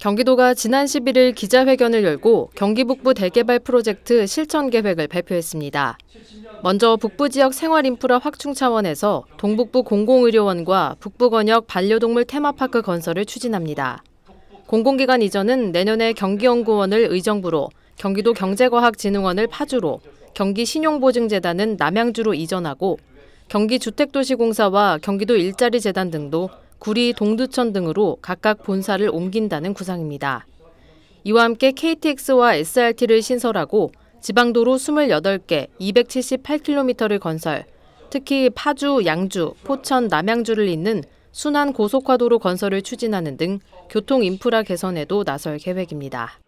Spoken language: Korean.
경기도가 지난 11일 기자회견을 열고 경기 북부 대개발 프로젝트 실천 계획을 발표했습니다. 먼저 북부 지역 생활 인프라 확충 차원에서 동북부 공공의료원과 북부권역 반려동물 테마파크 건설을 추진합니다. 공공기관 이전은 내년에 경기연구원을 의정부로, 경기도 경제과학진흥원을 파주로, 경기신용보증재단은 남양주로 이전하고 경기주택도시공사와 경기도 일자리재단 등도 구리, 동두천 등으로 각각 본사를 옮긴다는 구상입니다. 이와 함께 KTX와 SRT를 신설하고 지방도로 28개 278km를 건설, 특히 파주, 양주, 포천, 남양주를 잇는 순환 고속화도로 건설을 추진하는 등 교통 인프라 개선에도 나설 계획입니다.